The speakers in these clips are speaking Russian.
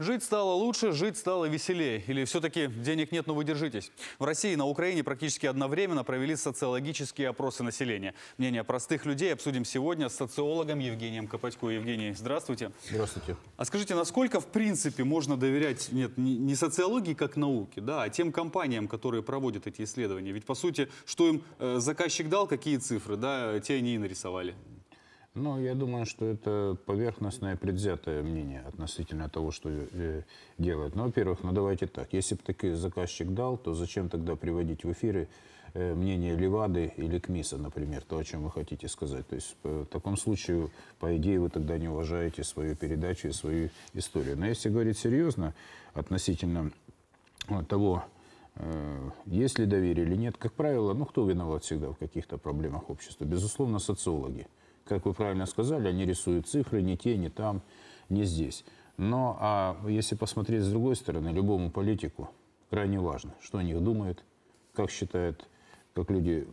Жить стало лучше, жить стало веселее. Или все-таки денег нет, но вы держитесь. В России и на Украине практически одновременно провели социологические опросы населения. Мнение простых людей обсудим сегодня с социологом Евгением Копатько. Евгений, здравствуйте. Здравствуйте. А скажите, насколько в принципе можно доверять, нет, не социологии как науке, да, а тем компаниям, которые проводят эти исследования? Ведь по сути, что им э, заказчик дал, какие цифры, да, те они и нарисовали. Ну, я думаю, что это поверхностное предвзятое мнение относительно того, что э, делают. Ну, во-первых, ну давайте так, если бы такой заказчик дал, то зачем тогда приводить в эфиры э, мнение Левады или КМИСа, например, то, о чем вы хотите сказать. То есть э, в таком случае, по идее, вы тогда не уважаете свою передачу и свою историю. Но если говорить серьезно относительно э, того, э, есть ли доверие или нет, как правило, ну кто виноват всегда в каких-то проблемах общества? Безусловно, социологи как вы правильно сказали, они рисуют цифры не те, не там, не здесь. Но а если посмотреть с другой стороны, любому политику крайне важно, что о них думают, как считают, как люди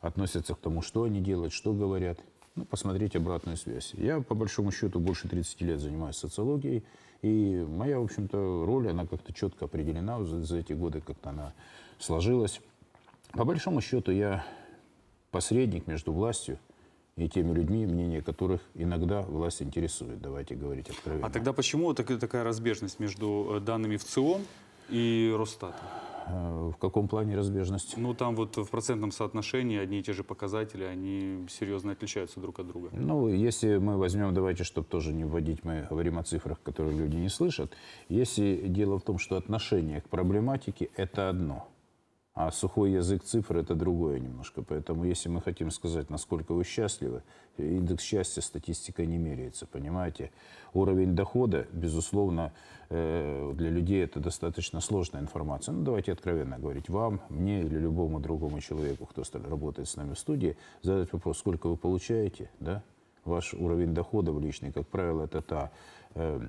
относятся к тому, что они делают, что говорят. Ну, посмотреть обратную связь. Я, по большому счету, больше 30 лет занимаюсь социологией, и моя, в общем-то, роль, она как-то четко определена за, за эти годы, как-то она сложилась. По большому счету, я посредник между властью и теми людьми, мнение которых иногда власть интересует, давайте говорить откровенно. А тогда почему такая разбежность между э, данными в ЦИОМ и Росстатом? Э, в каком плане разбежность? Ну, там вот в процентном соотношении одни и те же показатели, они серьезно отличаются друг от друга. Ну, если мы возьмем, давайте, чтобы тоже не вводить, мы говорим о цифрах, которые люди не слышат. Если дело в том, что отношение к проблематике – это одно – а сухой язык цифр – это другое немножко. Поэтому если мы хотим сказать, насколько вы счастливы, индекс счастья статистикой не меряется, понимаете? Уровень дохода, безусловно, э, для людей это достаточно сложная информация. Ну, давайте откровенно говорить вам, мне или любому другому человеку, кто работает с нами в студии, задать вопрос, сколько вы получаете, да? Ваш уровень дохода в личный, как правило, это та э,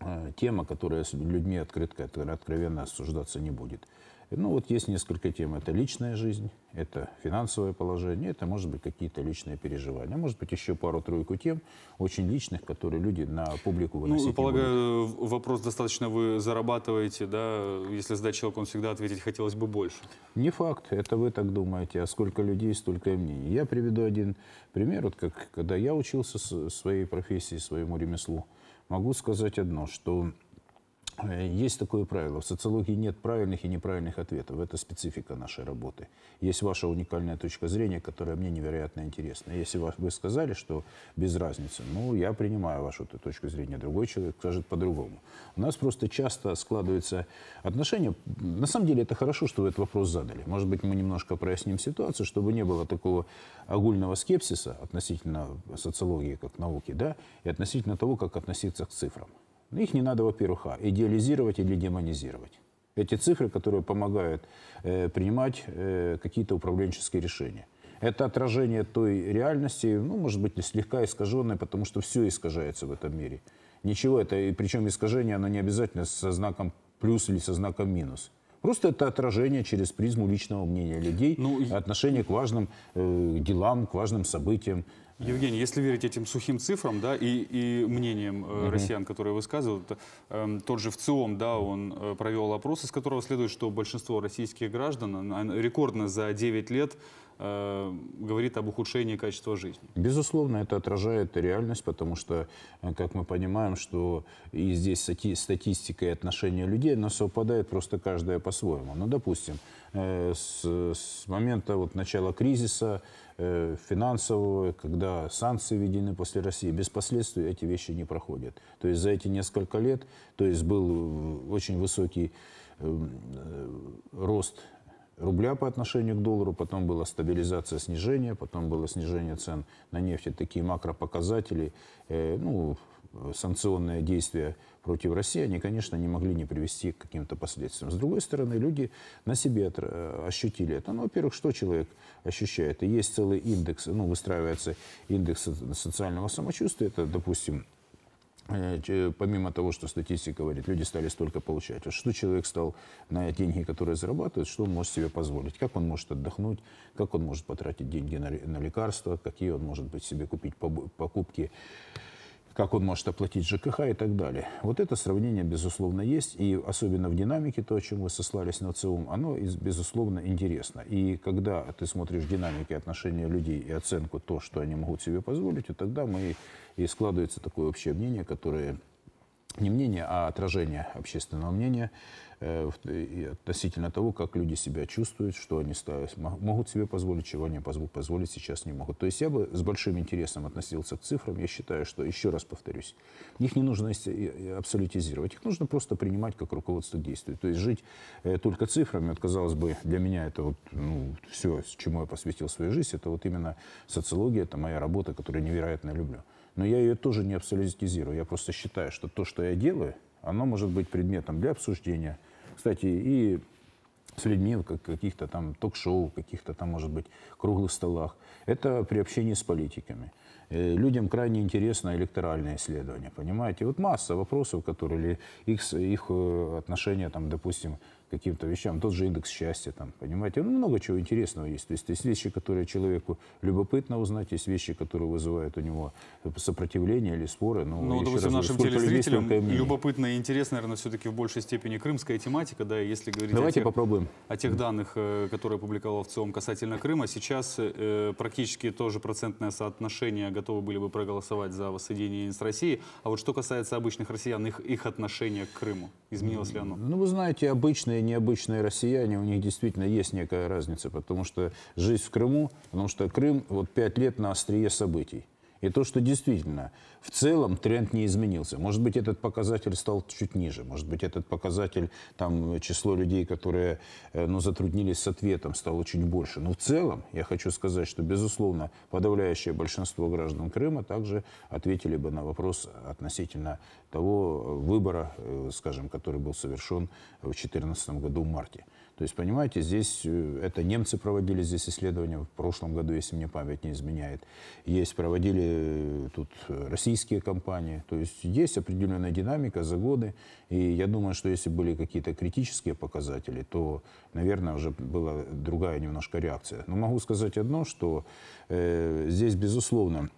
э, тема, которая с людьми открытка, откровенно обсуждаться не будет. Ну вот есть несколько тем. Это личная жизнь, это финансовое положение, это, может быть, какие-то личные переживания. А может быть, еще пару-тройку тем очень личных, которые люди на публику ну, выносить Ну, полагаю, будут. вопрос достаточно вы зарабатываете, да? Если задать человеку, он всегда ответить, хотелось бы больше. Не факт. Это вы так думаете. А сколько людей, столько и мнений. Я приведу один пример. Вот как, когда я учился своей профессии, своему ремеслу, могу сказать одно, что Э, есть такое правило. В социологии нет правильных и неправильных ответов. Это специфика нашей работы. Есть ваша уникальная точка зрения, которая мне невероятно интересна. Если вы сказали, что без разницы, ну, я принимаю вашу точку зрения. Другой человек скажет по-другому. У нас просто часто складываются отношения. На самом деле это хорошо, что вы этот вопрос задали. Может быть, мы немножко проясним ситуацию, чтобы не было такого огульного скепсиса относительно социологии как науки, да, и относительно того, как относиться к цифрам. Их не надо, во-первых, а, идеализировать или демонизировать. Эти цифры, которые помогают э, принимать э, какие-то управленческие решения. Это отражение той реальности, ну, может быть, слегка искаженной, потому что все искажается в этом мире. Ничего это, и причем искажение, оно не обязательно со знаком плюс или со знаком минус. Просто это отражение через призму личного мнения людей, ну, отношение к важным э, делам, к важным событиям. Евгений, если верить этим сухим цифрам, да, и, и мнениям э, россиян, которые высказывают, эм, тот же ВЦИОМ, да, он э, провел опрос, из которого следует, что большинство российских граждан рекордно за 9 лет Э, говорит об ухудшении качества жизни. Безусловно, это отражает реальность, потому что, э, как мы понимаем, что и здесь стати статистика и отношения людей, но совпадает просто каждая по-своему. Ну, допустим, э, с, с момента вот начала кризиса э, финансового, когда санкции введены после России, без последствий эти вещи не проходят. То есть за эти несколько лет, то есть был э, очень высокий рост рубля по отношению к доллару, потом была стабилизация снижения, потом было снижение цен на нефть, такие макропоказатели, э, ну, санкционные действия против России, они, конечно, не могли не привести к каким-то последствиям. С другой стороны, люди на себе э, ощутили это. Ну, во-первых, что человек ощущает? И есть целый индекс, ну, выстраивается индекс социального самочувствия, это, допустим, Э, э, помимо того, что статистика говорит, люди стали столько получать. Вот что человек стал на деньги, которые зарабатывает, что он может себе позволить, как он может отдохнуть, как он может потратить деньги на лекарства, какие он может быть себе купить покупки как он может оплатить ЖКХ и так далее. Вот это сравнение, безусловно, есть, и особенно в динамике, то, о чем вы сослались на ЦИУМ, оно, безусловно, интересно. И когда ты смотришь динамики отношения людей и оценку то, что они могут себе позволить, и тогда мы и складывается такое общее мнение, которое не мнение, а отражение общественного мнения, Э, относительно того, как люди себя чувствуют, что они ставят, могут себе позволить, чего они позволить сейчас не могут. То есть я бы с большим интересом относился к цифрам. Я считаю, что, еще раз повторюсь, их не нужно абсолютизировать. Их нужно просто принимать как руководство к То есть жить э, только цифрами, вот, казалось бы, для меня это вот, ну, все, чему я посвятил свою жизнь, это вот именно социология, это моя работа, которую я невероятно люблю. Но я ее тоже не абсолютизирую. Я просто считаю, что то, что я делаю – оно может быть предметом для обсуждения. Кстати, и с людьми в каких-то там ток-шоу, каких-то там, может быть, круглых столах. Это при общении с политиками. Э, людям крайне интересно электоральное исследование, понимаете? Вот масса вопросов, которые, или их, их э, отношения, там, допустим, каким-то вещам, тот же индекс счастья, там, понимаете, ну, много чего интересного есть. То есть есть вещи, которые человеку любопытно узнать, есть вещи, которые вызывают у него сопротивление или споры. Но ну, допустим, ну, нашим телезрителям любопытно и интересно, наверное, все-таки в большей степени крымская тематика, да, если говорить Давайте о тех, попробуем. о тех данных, э, которые публиковал в ЦИОМ касательно Крыма, сейчас э, практически тоже процентное соотношение готовы были бы проголосовать за воссоединение с Россией. А вот что касается обычных россиян, их, их отношения к Крыму? Изменилось ли оно? Ну, вы знаете, обычные и необычные россияне, у них действительно есть некая разница, потому что жизнь в Крыму, потому что Крым вот пять лет на острие событий. И то, что действительно в целом тренд не изменился. Может быть, этот показатель стал чуть ниже. Может быть, этот показатель, там, число людей, которые э, ну, затруднились с ответом, стало чуть больше. Но в целом я хочу сказать, что, безусловно, подавляющее большинство граждан Крыма также ответили бы на вопрос относительно того э, выбора, э, скажем, который был совершен в 2014 году в марте. То есть, понимаете, здесь э, это немцы проводили здесь исследования в прошлом году, если мне память не изменяет. Есть, проводили э, тут э, российские компании. То есть есть определенная динамика за годы. И я думаю, что если были какие-то критические показатели, то, наверное, уже была другая немножко реакция. Но могу сказать одно, что э, здесь, безусловно,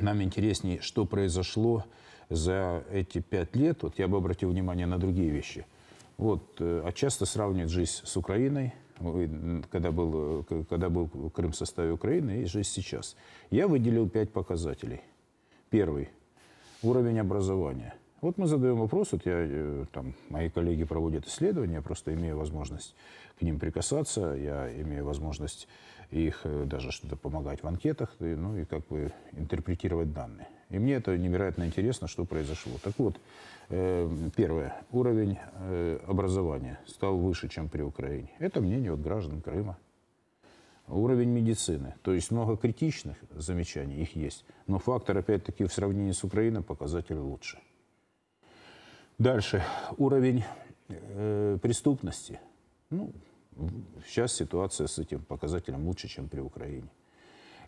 нам интереснее, что произошло за эти пять лет. Вот я бы обратил внимание на другие вещи – вот, э, а часто сравнивают жизнь с Украиной, когда был, э, когда был Крым в составе Украины, и жизнь сейчас. Я выделил пять показателей. Первый – уровень образования. Вот мы задаем вопрос, вот я, э, там, мои коллеги проводят исследования, я просто имею возможность к ним прикасаться, я имею возможность их даже что-то помогать в анкетах, ну и как бы интерпретировать данные. И мне это невероятно интересно, что произошло. Так вот, э, первое, уровень э, образования стал выше, чем при Украине. Это мнение от граждан Крыма. Уровень медицины, то есть много критичных замечаний, их есть, но фактор, опять-таки, в сравнении с Украиной показатель лучше. Дальше, уровень э, преступности. Ну, сейчас ситуация с этим показателем лучше, чем при Украине.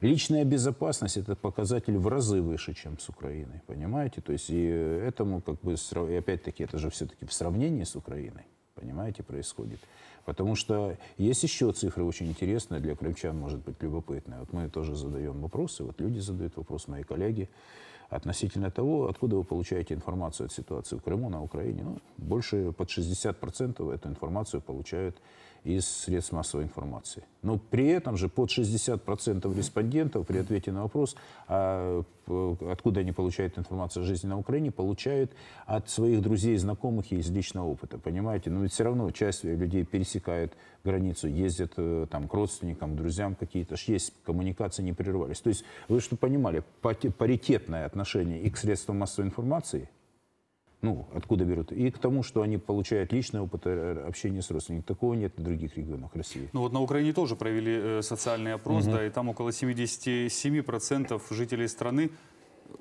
Личная безопасность – это показатель в разы выше, чем с Украиной, понимаете? То есть и э, этому как бы, и опять-таки, это же все-таки в сравнении с Украиной, понимаете, происходит. Потому что есть еще цифры очень интересные, для крымчан, может быть, любопытные. Вот мы тоже задаем вопросы, вот люди задают вопрос, мои коллеги, относительно того, откуда вы получаете информацию от ситуации в Крыму, на Украине. Ну, больше под 60% эту информацию получают из средств массовой информации. Но при этом же под 60% респондентов при ответе на вопрос, а, откуда они получают информацию о жизни на Украине, получают от своих друзей, знакомых и из личного опыта. Понимаете? Но ведь все равно часть людей пересекает границу, ездят э, там, к родственникам, друзьям какие-то. Есть коммуникации не прерывались. То есть вы что понимали, паритетное отношение и к средствам массовой информации – ну, откуда берут. И к тому, что они получают личный опыт э, общения с родственниками. Такого нет в других регионах России. Ну вот на Украине тоже провели э, социальный опрос, угу. да, и там около 77% жителей страны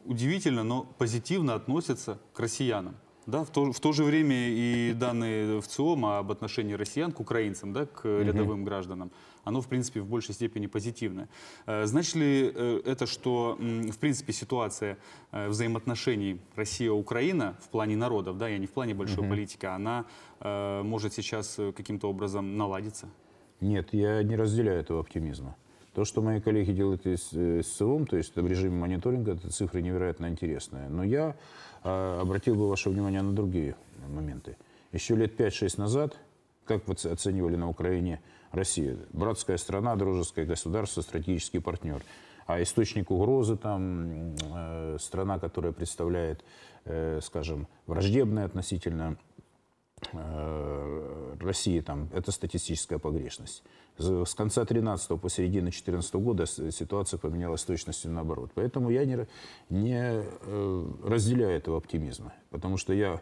удивительно, но позитивно относятся к россиянам. Да, в то, в то же время и данные в ЦИОМ об отношении россиян к украинцам, да, к рядовым угу. гражданам, оно, в принципе, в большей степени позитивное. Э, значит ли э, это, что, в принципе, ситуация э, взаимоотношений Россия-Украина в плане народов, да, я не в плане большой угу. политики, она может сейчас каким-то образом наладиться? Нет, я не разделяю этого оптимизма. То, что мои коллеги делают с, э, с то есть в режиме мониторинга, это цифры невероятно интересные. Но я э, обратил бы ваше внимание на другие моменты. Еще лет 5-6 назад, как вы оценивали на Украине Россию? Братская страна, дружеское государство, стратегический партнер. А источник угрозы там, э, страна, которая представляет, э, скажем, враждебное относительно Э, России там это статистическая погрешность. С конца 13 по середину 14 года ситуация поменялась с точностью наоборот. Поэтому я не, не э, разделяю этого оптимизма, потому что я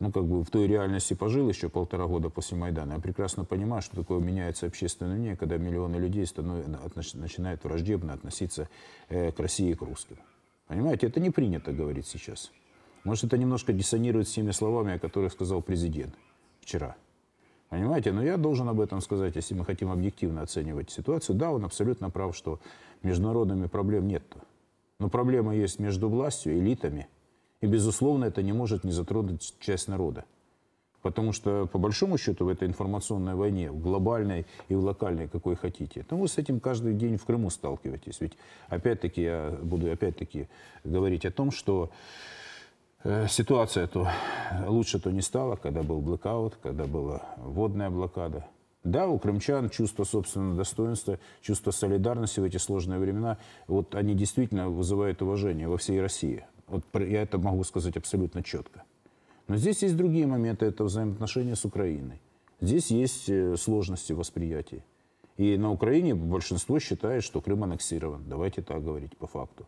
ну, как бы в той реальности пожил еще полтора года после Майдана. Я прекрасно понимаю, что такое меняется общественное мнение, когда миллионы людей становятся, начинают враждебно относиться э, к России и к русским. Понимаете, это не принято говорить сейчас. Может, это немножко диссонирует с теми словами, о которых сказал президент вчера. Понимаете? Но я должен об этом сказать, если мы хотим объективно оценивать ситуацию. Да, он абсолютно прав, что международными проблем нет. -то. Но проблема есть между властью, элитами. И, безусловно, это не может не затронуть часть народа. Потому что, по большому счету, в этой информационной войне, в глобальной и в локальной, какой хотите, ну, вы с этим каждый день в Крыму сталкиваетесь. Ведь, опять-таки, я буду опять-таки говорить о том, что Э, ситуация то э, лучше то не стала, когда был блокаут, когда была водная блокада. Да, у крымчан чувство собственного достоинства, чувство солидарности в эти сложные времена, вот они действительно вызывают уважение во всей России. Вот я это могу сказать абсолютно четко. Но здесь есть другие моменты, это взаимоотношения с Украиной. Здесь есть э, сложности восприятия. И на Украине большинство считает, что Крым аннексирован. Давайте так говорить по факту.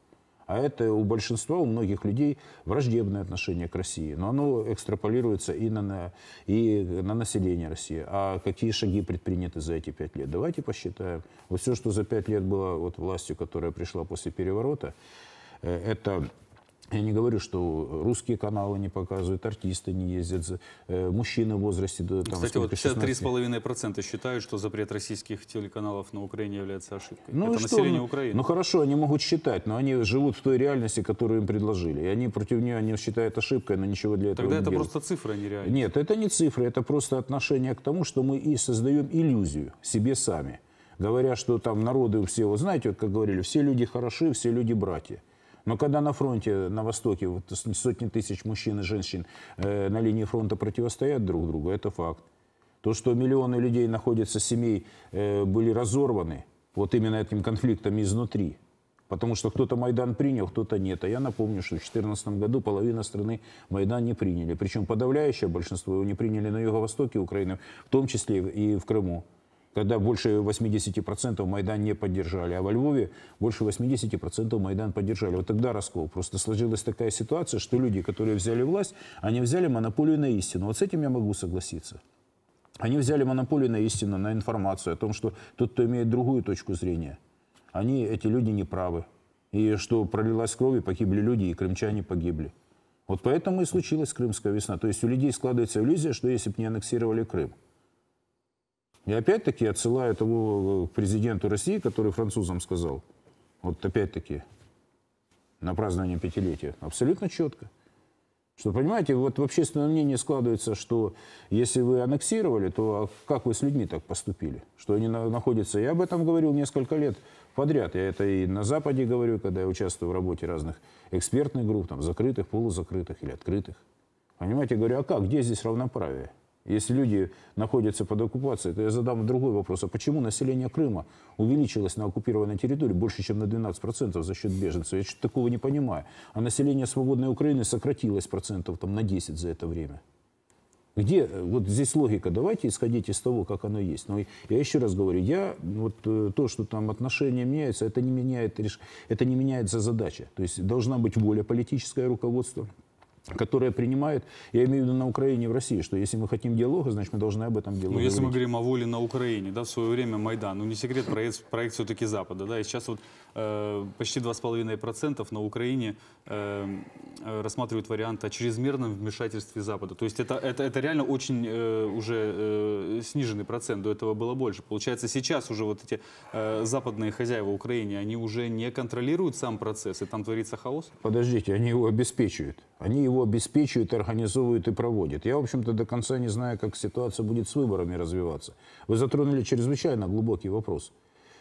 А это у большинства, у многих людей враждебное отношение к России. Но оно экстраполируется и на, и на население России. А какие шаги предприняты за эти пять лет? Давайте посчитаем. Вот все, что за пять лет было вот властью, которая пришла после переворота, э, это я не говорю, что русские каналы не показывают, артисты не ездят, э, мужчины в возрасте до там, Кстати, вот 53,5% считают, что запрет российских телеканалов на Украине является ошибкой. Ну Это что? Ну, Украины. Ну хорошо, они могут считать, но они живут в той реальности, которую им предложили. И они против нее они считают ошибкой, но ничего для этого Тогда не это делают. просто цифры, а не реальность. Нет, это не цифры, это просто отношение к тому, что мы и создаем иллюзию себе сами. Говоря, что там народы все, вот знаете, вот как говорили, все люди хороши, все люди братья. Но когда на фронте, на Востоке вот сотни тысяч мужчин и женщин э, на линии фронта противостоят друг другу, это факт. То, что миллионы людей находятся, семей э, были разорваны вот именно этим конфликтом изнутри. Потому что кто-то Майдан принял, кто-то нет. А я напомню, что в 2014 году половина страны Майдан не приняли. Причем подавляющее большинство его не приняли на юго-востоке Украины, в том числе и в Крыму когда больше 80% Майдан не поддержали, а во Львове больше 80% Майдан поддержали. Вот тогда раскол. Просто сложилась такая ситуация, что люди, которые взяли власть, они взяли монополию на истину. Вот с этим я могу согласиться. Они взяли монополию на истину, на информацию о том, что тот, кто имеет другую точку зрения, они, эти люди, не правы. И что пролилась кровь, и погибли люди, и крымчане погибли. Вот поэтому и случилась Крымская весна. То есть у людей складывается иллюзия, что если бы не аннексировали Крым, и опять-таки отсылаю того э, к президенту России, который французам сказал, вот опять-таки, на празднование пятилетия, абсолютно четко. Что, понимаете, вот в общественном мнении складывается, что если вы аннексировали, то а как вы с людьми так поступили? Что они находятся... Я об этом говорил несколько лет подряд. Я это и на Западе говорю, когда я участвую в работе разных экспертных групп, там, закрытых, полузакрытых или открытых. Понимаете, говорю, а как, где здесь равноправие? Если люди находятся под оккупацией, то я задам другой вопрос. А почему население Крыма увеличилось на оккупированной территории больше, чем на 12% за счет беженцев? Я что-то такого не понимаю. А население свободной Украины сократилось процентов там, на 10 за это время. Где э, вот здесь логика? Давайте исходить из того, как оно есть. Но я еще раз говорю, я вот э, то, что там отношения меняются, это не меняет это не меняется задача. То есть должна быть воля политическое руководство которые принимают, я имею в виду на Украине и в России, что если мы хотим диалога, значит, мы должны об этом диалоге Ну, если говорить. мы говорим о воле на Украине, да, в свое время Майдан, ну, не секрет, проект, проект все-таки Запада, да, и сейчас вот э, почти 2,5% на Украине э, э, рассматривают вариант о чрезмерном вмешательстве Запада. То есть это, это, это реально очень э, уже э, сниженный процент, до этого было больше. Получается, сейчас уже вот эти э, западные хозяева Украины, они уже не контролируют сам процесс, и там творится хаос? Подождите, они его обеспечивают. Они его обеспечивают, организовывают и проводят. Я, в общем-то, до конца не знаю, как ситуация будет с выборами развиваться. Вы затронули чрезвычайно глубокий вопрос.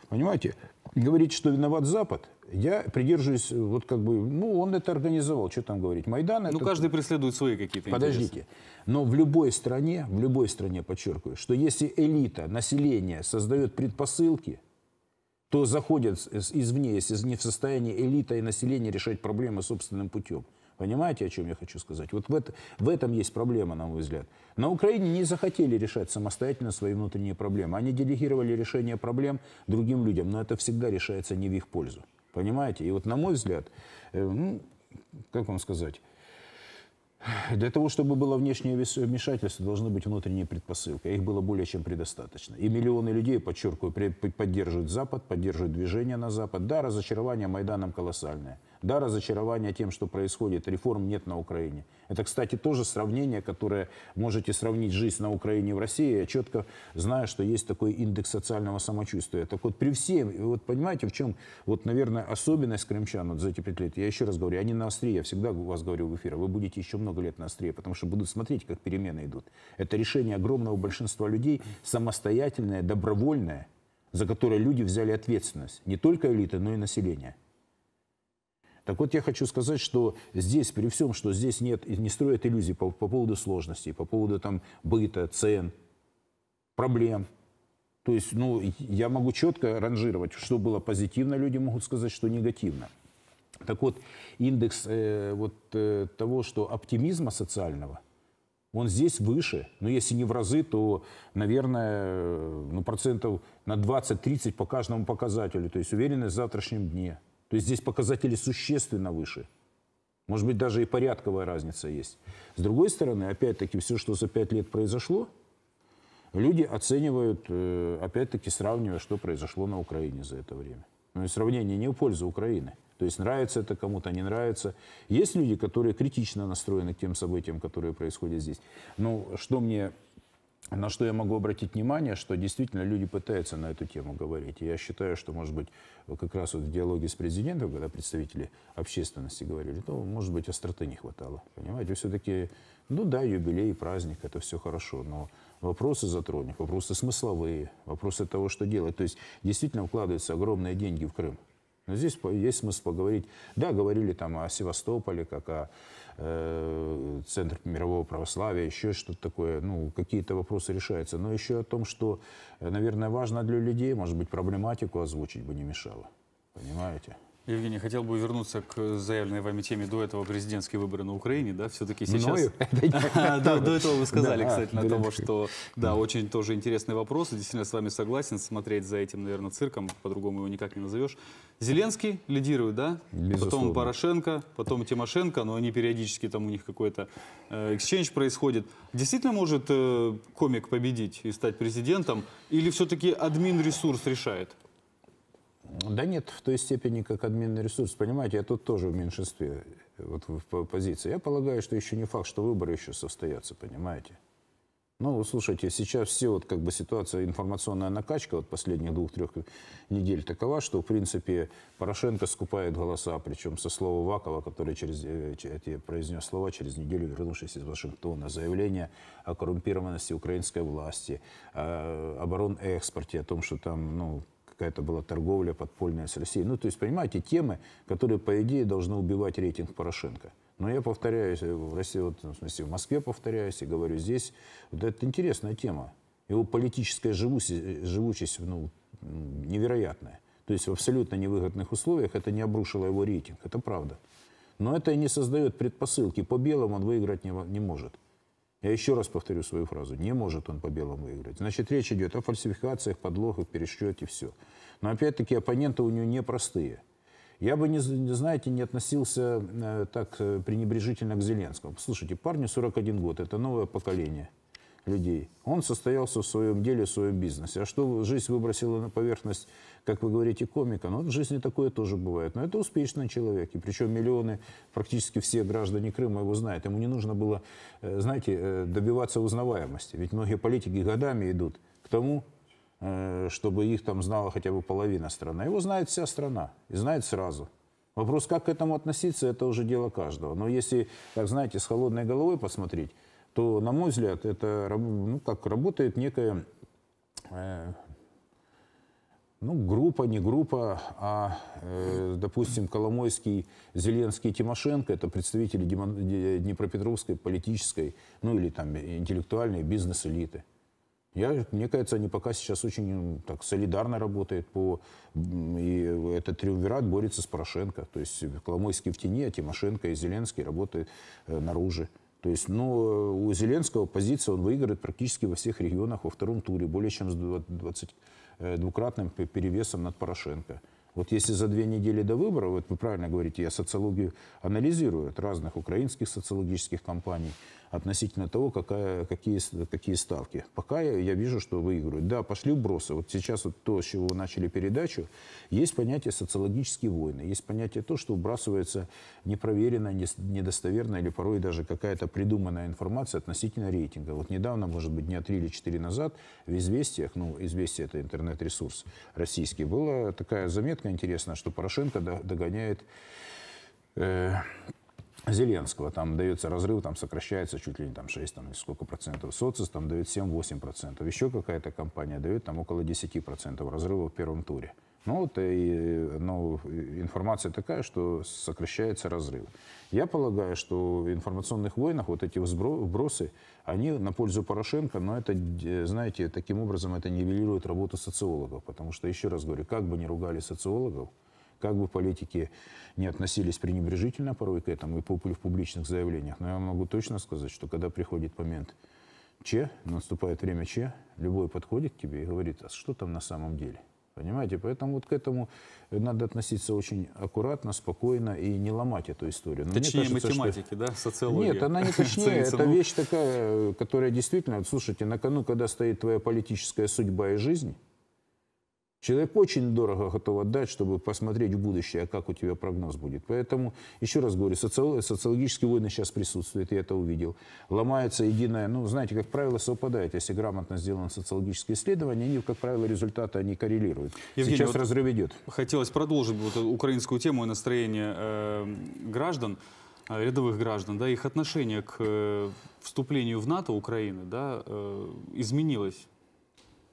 Понимаете, говорить, что виноват Запад, я придерживаюсь, вот как бы, ну, он это организовал, что там говорить, Майдан ну, это... Ну, каждый преследует свои какие-то Подождите, но в любой стране, в любой стране, подчеркиваю, что если элита, население создает предпосылки, то заходят извне, если не в состоянии элита и население решать проблемы собственным путем. Понимаете, о чем я хочу сказать? Вот в, это, в этом есть проблема, на мой взгляд. На Украине не захотели решать самостоятельно свои внутренние проблемы. Они делегировали решение проблем другим людям, но это всегда решается не в их пользу. Понимаете? И вот, на мой взгляд, э, ну, как вам сказать, для того, чтобы было внешнее вмешательство, должны быть внутренние предпосылки. Их было более чем предостаточно. И миллионы людей, подчеркиваю, поддерживают Запад, поддерживают движение на Запад. Да, разочарование Майданом колоссальное. Да, разочарование тем, что происходит, реформ нет на Украине. Это, кстати, тоже сравнение, которое можете сравнить жизнь на Украине и в России. Я четко знаю, что есть такой индекс социального самочувствия. Так вот, при всем, вот понимаете, в чем, вот, наверное, особенность крымчан вот за эти пять лет? Я еще раз говорю, они на острие, я всегда вас говорю в эфире, вы будете еще много лет на острие, потому что будут смотреть, как перемены идут. Это решение огромного большинства людей, самостоятельное, добровольное, за которое люди взяли ответственность. Не только элиты, но и население. Так вот, я хочу сказать, что здесь, при всем, что здесь нет, не строят иллюзий по, по поводу сложностей, по поводу там быта, цен, проблем. То есть, ну, я могу четко ранжировать, что было позитивно, люди могут сказать, что негативно. Так вот, индекс э, вот э, того, что оптимизма социального, он здесь выше. Но если не в разы, то, наверное, э, ну, процентов на 20-30 по каждому показателю. То есть уверенность в завтрашнем дне. То есть здесь показатели существенно выше. Может быть, даже и порядковая разница есть. С другой стороны, опять-таки, все, что за пять лет произошло, люди оценивают, э, опять-таки, сравнивая, что произошло на Украине за это время. Но ну, и сравнение не в пользу Украины. То есть нравится это кому-то, не нравится. Есть люди, которые критично настроены к тем событиям, которые происходят здесь. Ну, что мне на что я могу обратить внимание, что действительно люди пытаются на эту тему говорить. И я считаю, что, может быть, как раз вот в диалоге с президентом, когда представители общественности говорили, то, может быть, остроты не хватало. Понимаете, все-таки, ну да, юбилей, праздник, это все хорошо, но вопросы затронут, вопросы смысловые, вопросы того, что делать. То есть действительно вкладываются огромные деньги в Крым. Но здесь есть смысл поговорить. Да, говорили там о Севастополе, как о э, Центре мирового православия, еще что-то такое. Ну, какие-то вопросы решаются. Но еще о том, что, э, наверное, важно для людей, может быть, проблематику озвучить бы не мешало. Понимаете? Евгений, хотел бы вернуться к заявленной вами теме до этого президентские выборы на Украине, да, все-таки сейчас... Да, до этого вы сказали, кстати, на того, что, да, очень тоже интересный вопрос, действительно с вами согласен, смотреть за этим, наверное, цирком, по-другому его никак не назовешь. Зеленский лидирует, да? Потом Порошенко, потом Тимошенко, но они периодически, там у них какой-то эксченж происходит. Действительно может э, комик победить и стать президентом, или все-таки админ ресурс решает? Да нет, в той степени, как обменный ресурс. Понимаете, я тут тоже в меньшинстве э, вот, в позиции. Я полагаю, что еще не факт, что выборы еще состоятся, понимаете? Ну, слушайте, сейчас все вот как бы ситуация, информационная накачка вот последних двух-трех недель такова, что, в принципе, Порошенко скупает голоса, причем со слова Вакова, который через, э, эти произнес слова, через неделю вернувшись из Вашингтона, заявление о коррумпированности украинской власти, о оборон экспорте, о том, что там, ну, какая-то была торговля подпольная с Россией. Ну, то есть, понимаете, темы, которые, по идее, должны убивать рейтинг Порошенко. Но я повторяюсь, э, в России, вот, ну, в смысле, в Москве повторяюсь и говорю здесь, вот это интересная тема. Его политическая живучесть, э, живучесть ну, невероятная. То есть в абсолютно невыгодных условиях это не обрушило его рейтинг, это правда. Но это и не создает предпосылки. По белым он выиграть не, не может. Я еще раз повторю свою фразу. Не может он по белому выиграть. Значит, речь идет о фальсификациях, подлогах, пересчете, все. Но опять-таки оппоненты у него непростые. Я бы, не, знаете, не относился э, так э, пренебрежительно к Зеленскому. Слушайте, парню 41 год, это новое поколение людей. Он состоялся в своем деле, в своем бизнесе. А что жизнь выбросила на поверхность, как вы говорите, комика? Ну, в жизни такое тоже бывает. Но это успешный человек. И причем миллионы, практически все граждане Крыма его знают. Ему не нужно было, э, знаете, э, добиваться узнаваемости. Ведь многие политики годами идут к тому, э, чтобы их там знала хотя бы половина страны. Его знает вся страна. И знает сразу. Вопрос, как к этому относиться, это уже дело каждого. Но если, как знаете, с холодной головой посмотреть, то, на мой взгляд, это ну, как работает некая э, ну, группа, не группа, а, э, допустим, Коломойский, Зеленский, Тимошенко, это представители Днепропетровской политической, ну или там интеллектуальной бизнес-элиты. Я, мне кажется, они пока сейчас очень так солидарно работают по... И этот триумвират борется с Порошенко. То есть Коломойский в тени, а Тимошенко и Зеленский работают э, наружу. То есть, но ну, э, у Зеленского позиция, он выиграет практически во всех регионах во втором туре, более чем с 20, э, двукратным перевесом над Порошенко. Вот если за две недели до выборов, вот вы правильно говорите, я социологию анализирую от разных украинских социологических компаний, относительно того, какая, какие, какие ставки. Пока я, я вижу, что выигрывают. Да, пошли вбросы. Вот сейчас вот то, с чего вы начали передачу, есть понятие социологические войны, есть понятие то, что вбрасывается непроверенная, недостоверная или порой даже какая-то придуманная информация относительно рейтинга. Вот недавно, может быть, дня три или четыре назад в «Известиях», ну, «Известия» — это интернет-ресурс российский, была такая заметка интересная, что Порошенко догоняет э, Зеленского, там дается разрыв, там сокращается чуть ли не там 6 там, сколько процентов. Социс там дает 7-8 процентов. Еще какая-то компания дает там около 10 процентов разрыва в первом туре. Ну вот э, и ну, информация такая, что сокращается разрыв. Я полагаю, что в информационных войнах вот эти вбросы, они на пользу Порошенко, но это, э, знаете, таким образом это нивелирует работу социологов. Потому что, еще раз говорю, как бы ни ругали социологов, как бы политики не относились пренебрежительно порой к этому и в публичных заявлениях, но я могу точно сказать, что когда приходит момент Че, наступает время Че, любой подходит к тебе и говорит, а что там на самом деле? Понимаете? Поэтому вот к этому надо относиться очень аккуратно, спокойно и не ломать эту историю. Но точнее кажется, математики, что... да? Социология. Нет, она не точнее. Это вещь такая, которая действительно... Слушайте, на кону, когда стоит твоя политическая судьба и жизнь, Человек очень дорого готов отдать, чтобы посмотреть в будущее, как у тебя прогноз будет. Поэтому, еще раз говорю, социолог, социологические войны сейчас присутствуют, я это увидел. Ломается единая, ну, знаете, как правило, совпадает. Если грамотно сделано социологическое исследование, они, как правило, результаты, они коррелируют. Евгений, сейчас вот разрыв идет. Хотелось продолжить вот украинскую тему и настроение эм, э, граждан рядовых граждан, да, их отношение к э, вступлению в НАТО Украины, да, э, изменилось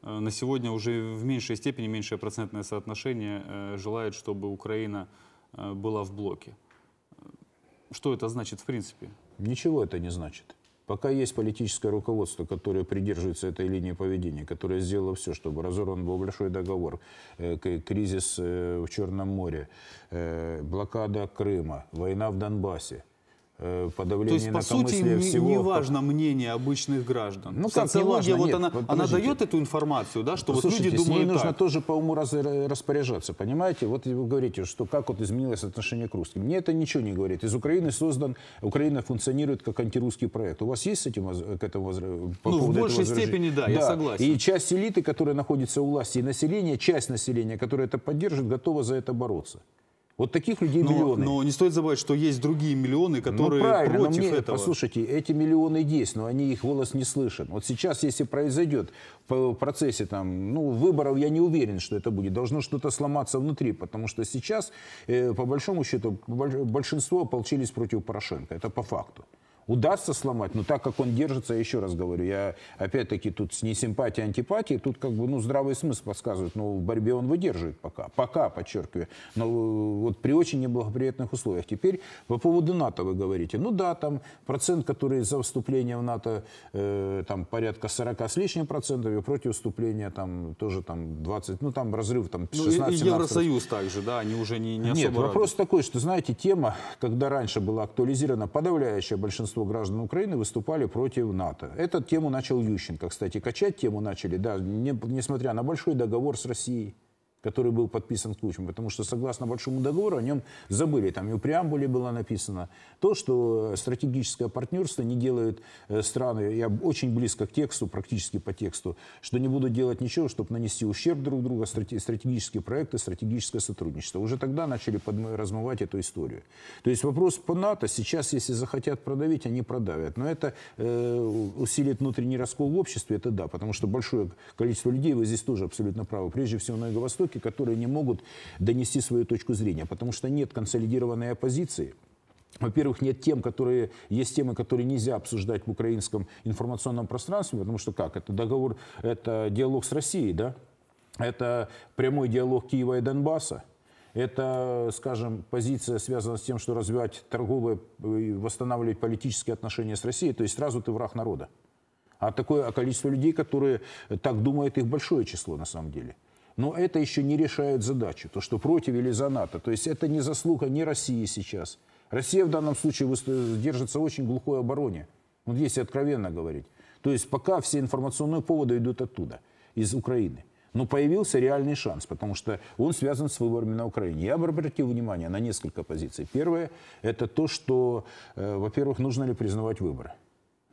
Э, на сегодня уже в меньшей степени, меньшее процентное соотношение э, желает, чтобы Украина э, была в блоке. Что это значит в принципе? Ничего это не значит. Пока есть политическое руководство, которое придерживается этой линии поведения, которое сделало все, чтобы разорван был большой договор, кризис в Черном море, блокада Крыма, война в Донбассе – Э, подавление То есть, по сути, всего... не важно мнение обычных граждан. Ну, как Социология, не вот она, подождите. она дает эту информацию, да, что Послушайте, вот люди думают с ней нужно тоже по уму раз, распоряжаться, понимаете? Вот вы говорите, что как вот изменилось отношение к русским. Мне это ничего не говорит. Из Украины создан, Украина функционирует как антирусский проект. У вас есть с этим, к этому по Ну, в большей степени, да, да, я согласен. И часть элиты, которая находится у власти, и население, часть населения, которая это поддерживает, готова за это бороться. Вот таких людей но, миллионы. Но не стоит забывать, что есть другие миллионы, ну, которые ну, правильно, против мне, этого. Послушайте, эти миллионы есть, но они их голос не слышат. Вот сейчас, если произойдет в процессе там, ну, выборов, я не уверен, что это будет. Должно что-то сломаться внутри, потому что сейчас, э, по большому счету, большинство ополчились против Порошенко. Это по факту удастся сломать, но так как он держится, я еще раз говорю, я опять-таки тут с несимпатией, антипатией, тут как бы ну, здравый смысл подсказывает, но в борьбе он выдерживает пока, пока, подчеркиваю, но э, вот при очень неблагоприятных условиях. Теперь по поводу НАТО вы говорите, ну да, там процент, который за вступление в НАТО, э, там порядка 40 с лишним процентов, и против вступления там тоже там 20, ну там разрыв там 16 ну, и, и Евросоюз также, да, они уже не, не особо Нет, рады. вопрос такой, что, знаете, тема, когда раньше была актуализирована подавляющее большинство большинство граждан Украины выступали против НАТО. Эту тему начал Ющенко, кстати, качать тему начали, да, не, несмотря на большой договор с Россией который был подписан Ключем, потому что согласно большому договору о нем забыли, там и в преамбуле было написано то, что стратегическое партнерство не делает э, страны, я очень близко к тексту, практически по тексту, что не будут делать ничего, чтобы нанести ущерб друг другу, а стратегические проекты, стратегическое сотрудничество. Уже тогда начали размывать эту историю. То есть вопрос по НАТО сейчас, если захотят продавить, они продавят. Но это э, усилит внутренний раскол в обществе, это да, потому что большое количество людей, вы здесь тоже абсолютно правы, прежде всего на Юго-Востоке, политики, которые не могут донести свою точку зрения, потому что нет консолидированной оппозиции. Во-первых, нет тем, которые, есть темы, которые нельзя обсуждать в украинском информационном пространстве, потому что как? Это договор, это диалог с Россией, да? Это прямой диалог Киева и Донбасса. Это, скажем, позиция связана с тем, что развивать торговые, э, восстанавливать политические отношения с Россией. То есть сразу ты враг народа. А такое а количество людей, которые э, так думают, их большое число на самом деле. Но это еще не решает задачу, то, что против или за НАТО. То есть это не заслуга ни России сейчас. Россия в данном случае держится в очень глухой обороне. Вот если откровенно говорить. То есть пока все информационные поводы идут оттуда, из Украины. Но появился реальный шанс, потому что он связан с выборами на Украине. Я бы обратил внимание на несколько позиций. Первое – это то, что, э, во-первых, нужно ли признавать выборы.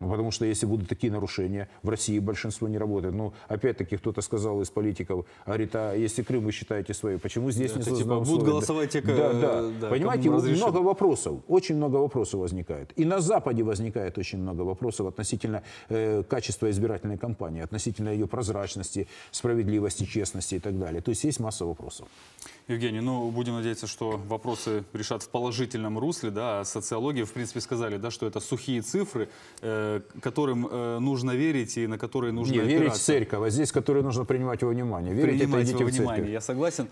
Ну, потому что если будут такие нарушения, в России большинство не работает. Ну, опять-таки, кто-то сказал из политиков, говорит, а если Крым вы считаете своей, почему здесь Это не типа созданы типа, условия? Будут голосовать те, да, да, да. да. Понимаете, много вопросов, очень много вопросов возникает. И на Западе возникает очень много вопросов относительно э, качества избирательной кампании, относительно ее прозрачности, справедливости, честности и так далее. То есть есть масса вопросов. Евгений, ну, будем надеяться, что вопросы решат в положительном русле, да, а социологи, в принципе, сказали, да, что это сухие цифры, э, которым э, нужно верить и на которые нужно Не, опираться. верить в церковь, а здесь, которые нужно принимать во внимание. Верить принимать это идите во внимание, в церковь. я согласен.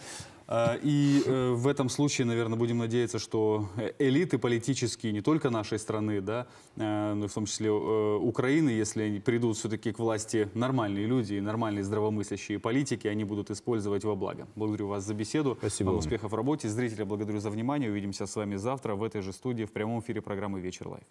А, и э, в этом случае, наверное, будем надеяться, что э, элиты политические не только нашей страны, да, э, но ну, в том числе Украины, если они придут все-таки к власти нормальные люди и нормальные здравомыслящие политики, они будут использовать во благо. Благодарю вас за беседу. Спасибо. Вам успехов в работе. Зрителя благодарю за внимание. Увидимся с вами завтра в этой же студии в прямом эфире программы «Вечер лайв».